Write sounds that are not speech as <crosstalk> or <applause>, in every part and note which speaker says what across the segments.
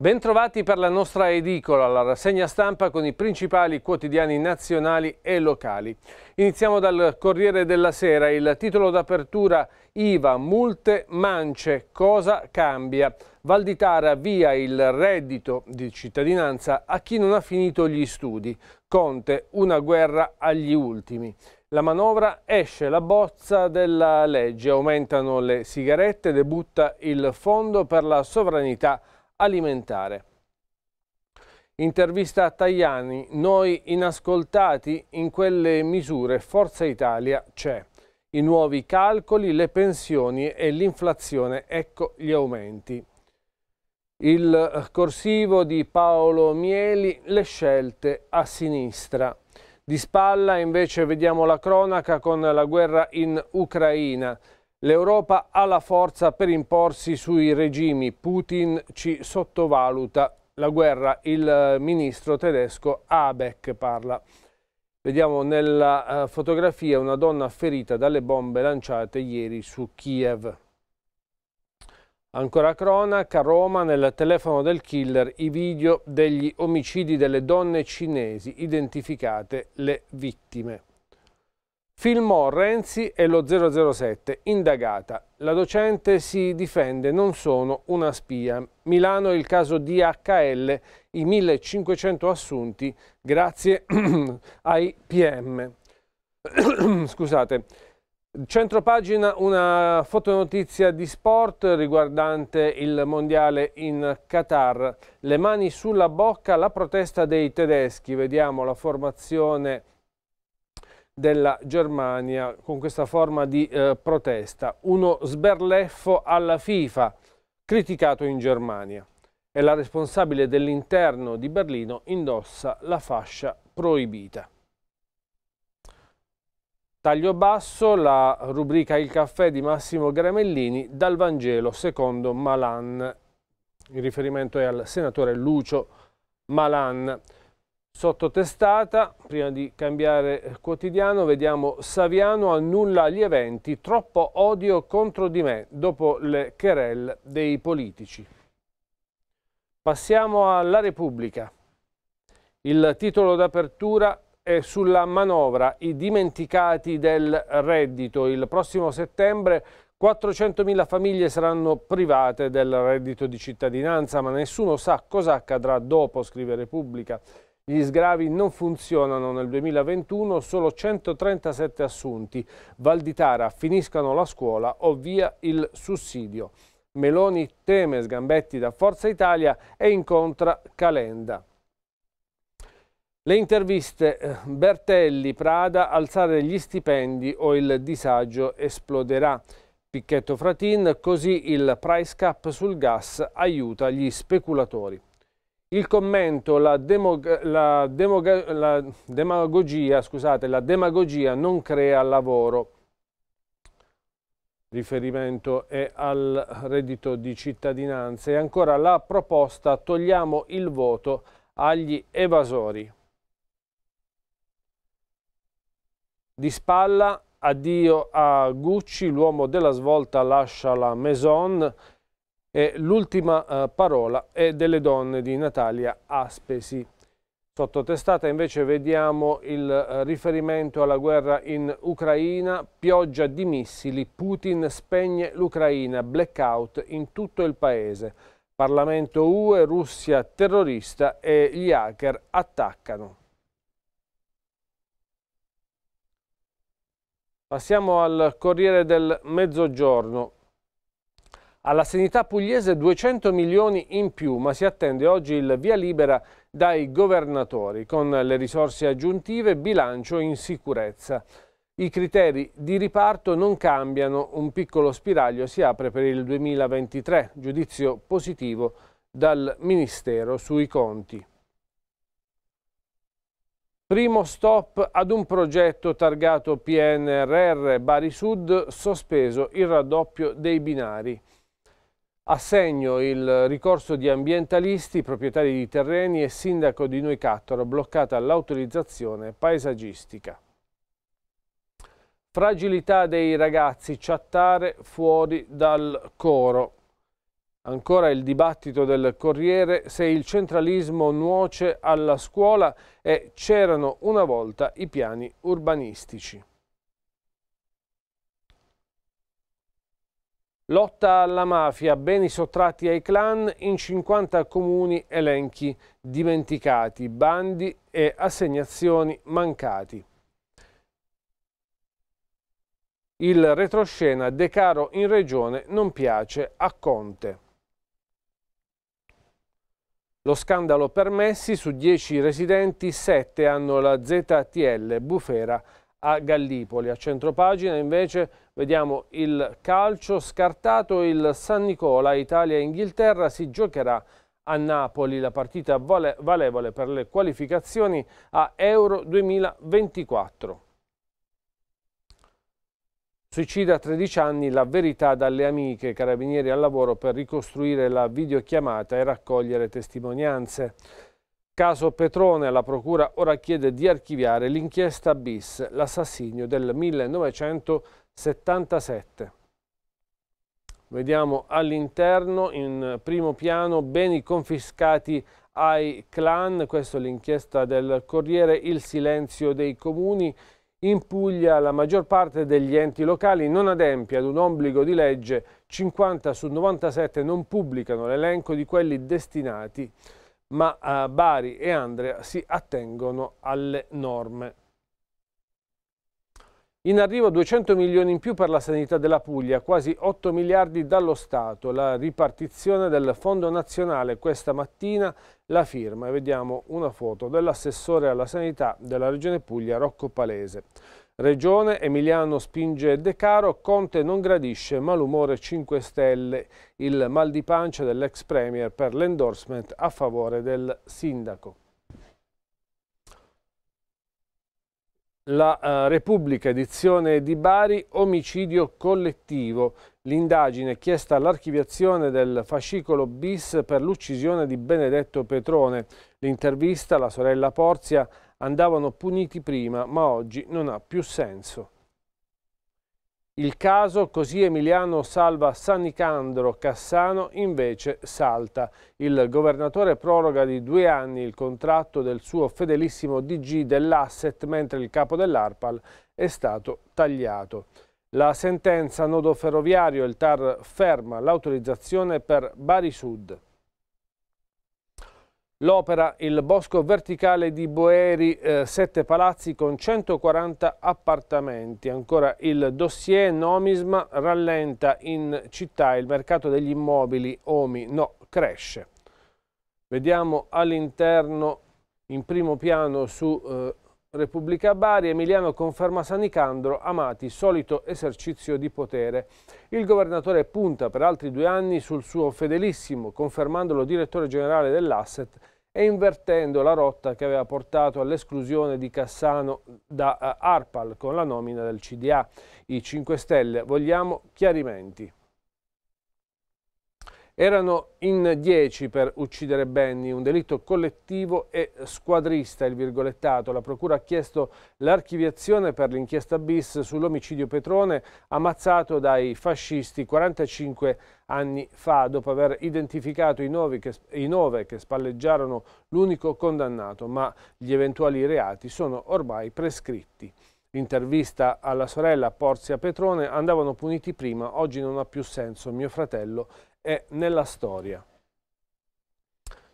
Speaker 1: Bentrovati per la nostra edicola, la rassegna stampa con i principali quotidiani nazionali e locali. Iniziamo dal Corriere della Sera, il titolo d'apertura IVA, multe, mance, cosa cambia? Valditara via il reddito di cittadinanza a chi non ha finito gli studi. Conte, una guerra agli ultimi. La manovra esce la bozza della legge, aumentano le sigarette, debutta il fondo per la sovranità alimentare. Intervista a Tajani, noi inascoltati in quelle misure Forza Italia c'è. I nuovi calcoli, le pensioni e l'inflazione, ecco gli aumenti. Il corsivo di Paolo Mieli, le scelte a sinistra. Di spalla invece vediamo la cronaca con la guerra in Ucraina. L'Europa ha la forza per imporsi sui regimi, Putin ci sottovaluta la guerra, il eh, ministro tedesco Abeck parla. Vediamo nella eh, fotografia una donna ferita dalle bombe lanciate ieri su Kiev. Ancora cronaca, Roma, nel telefono del killer i video degli omicidi delle donne cinesi, identificate le vittime. Filmò Renzi e lo 007, indagata. La docente si difende, non sono una spia. Milano il caso DHL, i 1500 assunti grazie <clears throat> ai PM. <clears throat> Scusate. Centro pagina una fotonotizia di sport riguardante il mondiale in Qatar. Le mani sulla bocca, la protesta dei tedeschi. Vediamo la formazione della Germania con questa forma di eh, protesta, uno sberleffo alla FIFA criticato in Germania e la responsabile dell'interno di Berlino indossa la fascia proibita. Taglio basso, la rubrica Il caffè di Massimo Gramellini dal Vangelo secondo Malan. Il riferimento è al senatore Lucio Malan. Sottotestata, prima di cambiare quotidiano, vediamo Saviano annulla gli eventi, troppo odio contro di me, dopo le querelle dei politici. Passiamo alla Repubblica. Il titolo d'apertura è sulla manovra, i dimenticati del reddito. Il prossimo settembre 400.000 famiglie saranno private del reddito di cittadinanza, ma nessuno sa cosa accadrà dopo, scrive Repubblica. Gli sgravi non funzionano nel 2021, solo 137 assunti. Val di Tara finiscano la scuola o via il sussidio. Meloni teme Sgambetti da Forza Italia e incontra Calenda. Le interviste eh, Bertelli, Prada, alzare gli stipendi o il disagio esploderà. Picchetto Fratin, così il price cap sul gas aiuta gli speculatori. Il commento, la, demo, la, demo, la, demagogia, scusate, la demagogia non crea lavoro. Riferimento è al reddito di cittadinanza. E ancora la proposta, togliamo il voto agli evasori. Di spalla, addio a Gucci, l'uomo della svolta lascia la Maison e l'ultima eh, parola è delle donne di Natalia Aspesi. Sottotestata invece vediamo il eh, riferimento alla guerra in Ucraina, pioggia di missili, Putin spegne l'Ucraina, blackout in tutto il paese. Parlamento UE, Russia terrorista e gli hacker attaccano. Passiamo al Corriere del Mezzogiorno. Alla sanità pugliese 200 milioni in più, ma si attende oggi il via libera dai governatori con le risorse aggiuntive bilancio in sicurezza. I criteri di riparto non cambiano, un piccolo spiraglio si apre per il 2023, giudizio positivo dal Ministero sui conti. Primo stop ad un progetto targato PNRR Bari Sud, sospeso il raddoppio dei binari. A segno il ricorso di ambientalisti, proprietari di terreni e sindaco di Noicattolo, bloccata l'autorizzazione paesaggistica. Fragilità dei ragazzi, chattare fuori dal coro. Ancora il dibattito del Corriere se il centralismo nuoce alla scuola e c'erano una volta i piani urbanistici. Lotta alla mafia, beni sottratti ai clan in 50 comuni elenchi dimenticati, bandi e assegnazioni mancati. Il retroscena De Caro in regione non piace a Conte. Lo scandalo permessi su 10 residenti, 7 hanno la ZTL bufera a Gallipoli. A centropagina invece vediamo il calcio scartato il San Nicola, Italia-Inghilterra si giocherà a Napoli la partita vale valevole per le qualificazioni a Euro 2024. Suicida a 13 anni, la verità dalle amiche, carabinieri al lavoro per ricostruire la videochiamata e raccogliere testimonianze. Caso Petrone, la procura ora chiede di archiviare l'inchiesta bis, l'assassinio del 1977. Vediamo all'interno, in primo piano, beni confiscati ai clan, questa è l'inchiesta del Corriere, il silenzio dei comuni. In Puglia la maggior parte degli enti locali non adempia ad un obbligo di legge, 50 su 97 non pubblicano l'elenco di quelli destinati ma eh, Bari e Andrea si attengono alle norme. In arrivo 200 milioni in più per la sanità della Puglia, quasi 8 miliardi dallo Stato, la ripartizione del Fondo Nazionale questa mattina, la firma. Vediamo una foto dell'assessore alla sanità della Regione Puglia, Rocco Palese. Regione Emiliano spinge De Caro, Conte non gradisce malumore 5 Stelle, il mal di pancia dell'ex Premier per l'endorsement a favore del sindaco. La eh, Repubblica edizione di Bari, omicidio collettivo. L'indagine chiesta all'archiviazione del fascicolo bis per l'uccisione di Benedetto Petrone. L'intervista, la sorella Porzia, andavano puniti prima, ma oggi non ha più senso. Il caso così Emiliano salva Sannicandro Cassano invece salta. Il governatore proroga di due anni il contratto del suo fedelissimo DG dell'asset mentre il capo dell'ARPAL è stato tagliato. La sentenza nodo ferroviario, il TAR ferma l'autorizzazione per Bari Sud. L'opera Il Bosco Verticale di Boeri, eh, sette palazzi con 140 appartamenti. Ancora il dossier Nomisma rallenta in città il mercato degli immobili, Omi no, cresce. Vediamo all'interno in primo piano su eh, Repubblica Bari, Emiliano conferma Sanicandro, Amati, solito esercizio di potere. Il governatore punta per altri due anni sul suo fedelissimo, confermandolo direttore generale dell'asset e invertendo la rotta che aveva portato all'esclusione di Cassano da eh, Arpal con la nomina del CDA. I 5 Stelle vogliamo chiarimenti. Erano in dieci per uccidere Benny, un delitto collettivo e squadrista, il virgolettato. La Procura ha chiesto l'archiviazione per l'inchiesta bis sull'omicidio Petrone, ammazzato dai fascisti 45 anni fa, dopo aver identificato i, che, i nove che spalleggiarono l'unico condannato, ma gli eventuali reati sono ormai prescritti. L'intervista alla sorella Porzia Petrone andavano puniti prima, oggi non ha più senso, mio fratello è nella storia.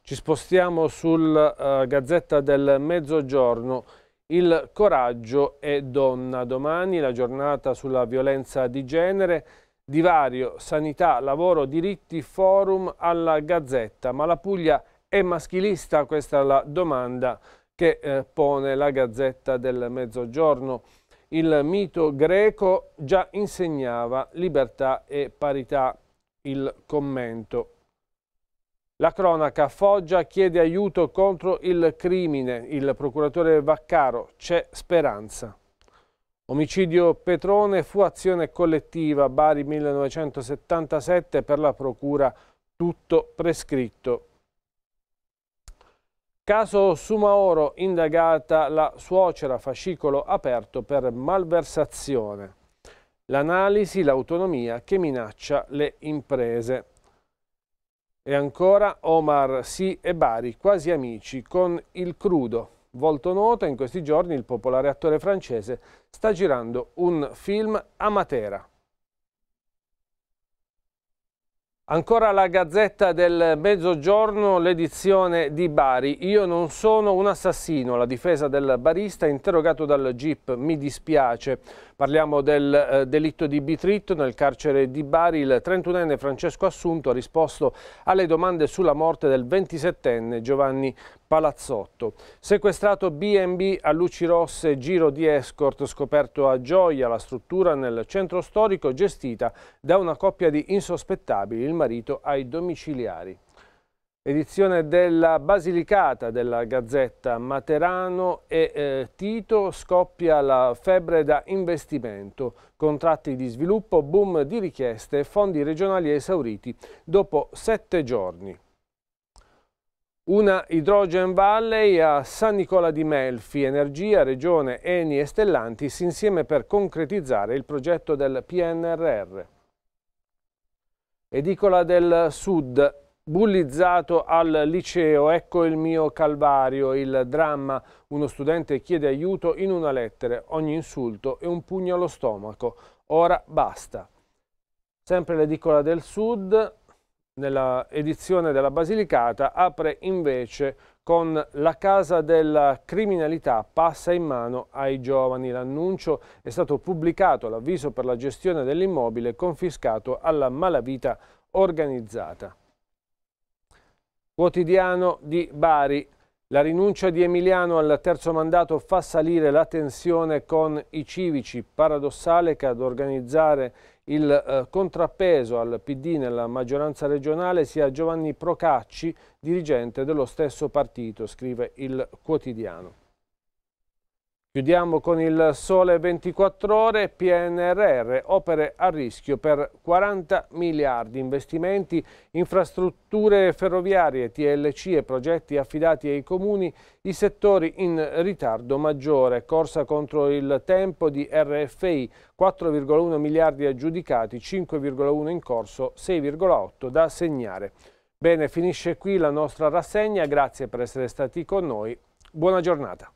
Speaker 1: Ci spostiamo sul uh, Gazzetta del Mezzogiorno. Il coraggio è donna. Domani la giornata sulla violenza di genere. Divario, sanità, lavoro, diritti, forum alla Gazzetta. Ma la Puglia è maschilista? Questa è la domanda che eh, pone la Gazzetta del Mezzogiorno. Il mito greco già insegnava libertà e parità. Il commento. La cronaca Foggia chiede aiuto contro il crimine. Il procuratore Vaccaro c'è speranza. Omicidio Petrone fu azione collettiva Bari 1977 per la procura tutto prescritto. Caso Sumaoro, indagata la suocera, fascicolo aperto per malversazione. L'analisi, l'autonomia che minaccia le imprese. E ancora Omar Si e Bari, quasi amici, con Il Crudo. Volto noto, in questi giorni il popolare attore francese sta girando un film a Matera. Ancora la Gazzetta del Mezzogiorno, l'edizione di Bari. Io non sono un assassino, la difesa del barista interrogato dal GIP mi dispiace. Parliamo del eh, delitto di Bitritto nel carcere di Bari. Il 31enne Francesco Assunto ha risposto alle domande sulla morte del 27enne Giovanni Palazzotto. Sequestrato B&B a luci rosse, giro di escort scoperto a Gioia, la struttura nel centro storico gestita da una coppia di insospettabili, il marito ai domiciliari. Edizione della Basilicata della Gazzetta Materano e eh, Tito scoppia la febbre da investimento, contratti di sviluppo, boom di richieste e fondi regionali esauriti dopo sette giorni. Una Hydrogen Valley a San Nicola di Melfi, Energia, Regione, Eni e Stellantis insieme per concretizzare il progetto del PNRR. Edicola del Sud, Bullizzato al liceo, ecco il mio calvario, il dramma. Uno studente chiede aiuto in una lettera, ogni insulto è un pugno allo stomaco. Ora basta. Sempre l'edicola del Sud, nella edizione della Basilicata, apre invece con la casa della criminalità passa in mano ai giovani. L'annuncio è stato pubblicato, l'avviso per la gestione dell'immobile confiscato alla malavita organizzata. Quotidiano di Bari. La rinuncia di Emiliano al terzo mandato fa salire la tensione con i civici, paradossale che ad organizzare il eh, contrappeso al PD nella maggioranza regionale sia Giovanni Procacci, dirigente dello stesso partito, scrive il quotidiano. Chiudiamo con il sole 24 ore, PNRR, opere a rischio per 40 miliardi, investimenti, infrastrutture ferroviarie, TLC e progetti affidati ai comuni, i settori in ritardo maggiore, corsa contro il tempo di RFI, 4,1 miliardi aggiudicati, 5,1 in corso, 6,8 da segnare. Bene, finisce qui la nostra rassegna, grazie per essere stati con noi, buona giornata.